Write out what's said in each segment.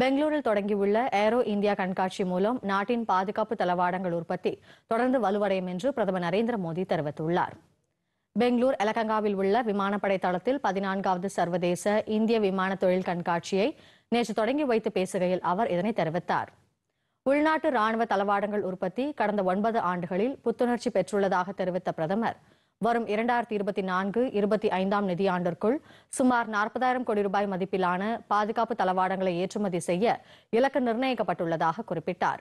பெங்களூரில் தொடங்கியுள்ள aero India கண்காட்சி மூலம் நாட்டின் பாதுகாப்பு தளவாடங்கள் உற்பத்தி தொடர்ந்து வலுவடையும் என்று பிரதமர் நரேந்திர மோடி தெரிவித்துள்ளார் பெங்களூர் எலகங்காவில் உள்ள விமானப்படை தளத்தில் பதினான்காவது சர்வதேச இந்திய விமான தொழில் கண்காட்சியை நேற்று தொடங்கி வைத்து பேசுகையில் அவர் இதனை தெரிவித்தார் உள்நாட்டு ராணுவ தளவாடங்கள் உற்பத்தி கடந்த ஒன்பது ஆண்டுகளில் புத்துணர்ச்சி பெற்றுள்ளதாக தெரிவித்த பிரதமர் வரும் இரண்டாயிரத்தி இருபத்தி நான்கு இருபத்தி ஐந்தாம் நிதியாண்டிற்குள் சுமார் நாற்பதாயிரம் கோடி ரூபாய் மதிப்பிலான பாதுகாப்பு தளவாடங்களை ஏற்றுமதி செய்ய இலக்கு நிர்ணயிக்கப்பட்டுள்ளதாக குறிப்பிட்டார்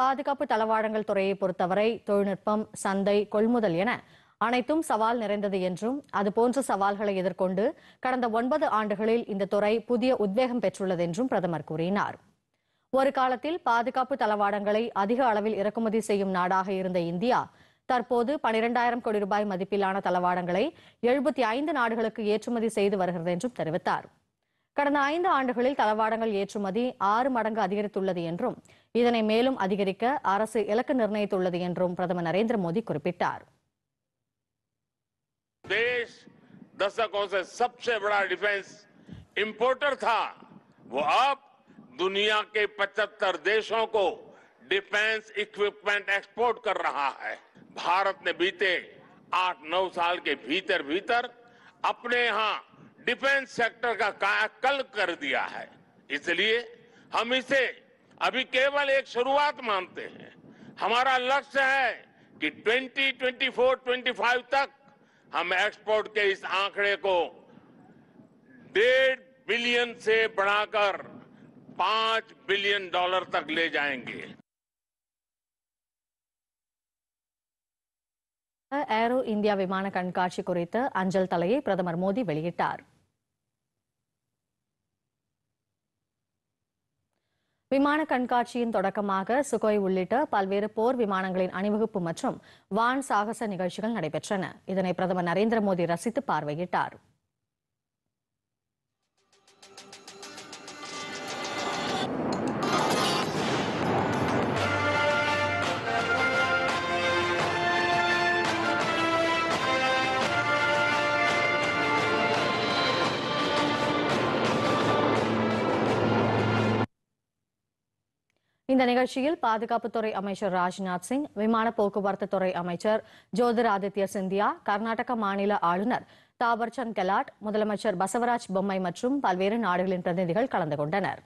பாதுகாப்பு தளவாடங்கள் துறையை பொறுத்தவரை தொழில்நுட்பம் சந்தை கொள்முதல் என அனைத்தும் சவால் நிறைந்தது என்றும் அதுபோன்ற சவால்களை எதிர்கொண்டு கடந்த ஒன்பது ஆண்டுகளில் இந்த துறை புதிய உத்வேகம் பெற்றுள்ளது என்றும் பிரதமர் கூறினார் ஒரு காலத்தில் பாதுகாப்பு தளவாடங்களை அதிக அளவில் இறக்குமதி செய்யும் நாடாக இருந்த இந்தியா தற்போது பனிரெண்டாயிரம் கோடி ரூபாய் மதிப்பிலான தளவாடங்களை எழுபத்தி ஐந்து நாடுகளுக்கு ஏற்றுமதி செய்து வருகிறது என்றும் தெரிவித்தார் கடந்த ஐந்து ஆண்டுகளில் தளவாடங்கள் ஏற்றுமதி ஆறு மடங்கு அதிகரித்துள்ளது என்றும் இதனை மேலும் அதிகரிக்க அரசு இலக்கு நிர்ணயித்துள்ளது என்றும் பிரதமர் நரேந்திர மோடி குறிப்பிட்டார் இம்போர்ட்டர் தா से सबसे बड़ा डिफेंस इक्विपमेंट एक्सपोर्ट कर रहा है भारत ने बीते आठ नौ साल के भीतर भीतर अपने यहाँ डिफेंस सेक्टर का कायाकल्प कर दिया है इसलिए हम इसे अभी केवल एक शुरुआत मानते हैं हमारा लक्ष्य है कि 2024, 25 तक हम एक्सपोर्ट के इस आंकड़े को डेढ़ बिलियन से बढ़ाकर पांच बिलियन डॉलर तक ले जाएंगे ஏரோ இந்தியா விமான கண்காட்சி குறித்த அஞ்சல் தலையை பிரதமர் மோடி வெளியிட்டார் விமான கண்காட்சியின் தொடக்கமாக சுகோய் உள்ளிட்ட பல்வேறு போர் விமானங்களின் அணிவகுப்பு மற்றும் வான் சாகச நிகழ்ச்சிகள் நடைபெற்றன இதனை பிரதமர் நரேந்திர மோடி ரசித்து பார்வையிட்டார் இந்த நிகழ்ச்சியில் பாதுகாப்புத்துறை அமைச்சர் ராஜ்நாத் சிங் விமான போக்குவரத்து துறை அமைச்சர் ஜோதிராதித்ய சிந்தியா கர்நாடக மாநில ஆளுநர் தாவர்சந்த் கெலாட் முதலமைச்சர் பசவராஜ் பொம்மை மற்றும் பல்வேறு நாடுகளின் பிரதிநிதிகள் கலந்து கொண்டனர்